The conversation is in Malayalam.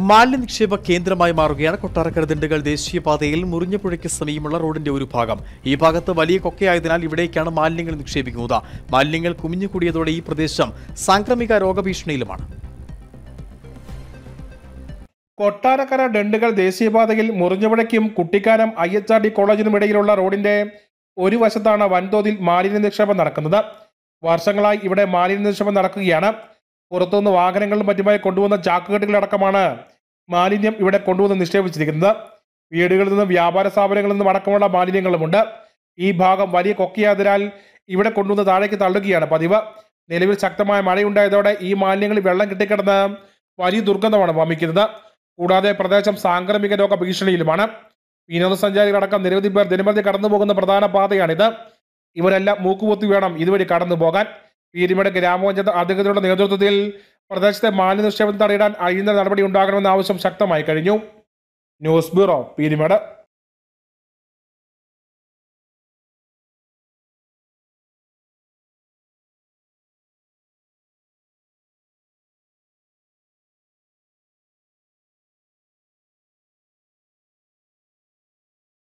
നിക്ഷേപ കേന്ദ്രമായി മാറുകയാണ് കൊട്ടാരക്കര ദിണ്ടുകൾ ദേശീയപാതയിൽ മുറിഞ്ഞപ്പുഴയ്ക്ക് സമീപമുള്ള റോഡിന്റെ ഒരു ഭാഗം ഈ ഭാഗത്ത് വലിയ കൊക്കയായതിനാൽ ഇവിടേക്കാണ് മാലിന്യങ്ങൾ നിക്ഷേപിക്കുന്നത് മാലിന്യങ്ങൾ കുമിഞ്ഞുകൂടിയതോടെ ഈ പ്രദേശം സാംക്രമിക രോഗഭീഷണിയിലുമാണ് കൊട്ടാരക്കര ഡണ്ടുകൾ ദേശീയപാതയിൽ മുറിഞ്ഞുപുഴയ്ക്കും Kuttikkanam I H R D കോളേജിനും ഇടയിലുള്ള റോഡിന്റെ ഒരു വശത്താണ് വൻതോതിൽ മാലിന്യ നിക്ഷേപം നടക്കുന്നത് വർഷങ്ങളായി ഇവിടെ മാലിന്യ നിക്ഷേപം നടക്കുകയാണ് പുറത്തുനിന്ന് വാഹനങ്ങളും മറ്റുമായി കൊണ്ടുവന്ന ചാക്കുകെട്ടുകളടക്കമാണ് മാലിന്യം ഇവിടെ കൊണ്ടുവന്ന് നിക്ഷേപിച്ചിരിക്കുന്നത് വീടുകളിൽ നിന്നും വ്യാപാര സ്ഥാപനങ്ങളിൽ നിന്നും അടക്കമുള്ള മാലിന്യങ്ങളുമുണ്ട് ഈ ഭാഗം വലിയ കൊക്കിയായതിനാൽ ഇവിടെ കൊണ്ടുവന്ന് താഴേക്ക് തള്ളുകയാണ് പതിവ് നിലവിൽ ശക്തമായ മഴയുണ്ടായതോടെ ഈ മാലിന്യങ്ങളിൽ വെള്ളം കിട്ടിക്കിടന്ന് വലിയ ദുർഗന്ധമാണ് വമിക്കുന്നത് കൂടാതെ പ്രദേശം സാംക്രമിക രോഗ ഭീഷണിയിലുമാണ് വിനോദസഞ്ചാരികളടക്കം നിരവധി പേർ ദിനംപ്രതി കടന്നു പോകുന്ന പ്രധാന പാതയാണിത് ഇവരെല്ലാം മൂക്കുപൊത്തി വേണം ഇതുവഴി കടന്നു പോകാൻ പീരിമേട് ഗ്രാമപഞ്ചായത്ത് അധികൃതരുടെ നേതൃത്വത്തിൽ പ്രദേശത്തെ മാലിന്യ നിക്ഷേപം തടയിടാൻ അഴിയുന്ന നടപടി ഉണ്ടാകണമെന്ന ആവശ്യം ശക്തമായി കഴിഞ്ഞു ന്യൂസ് ബ്യൂറോ പീരിമേട്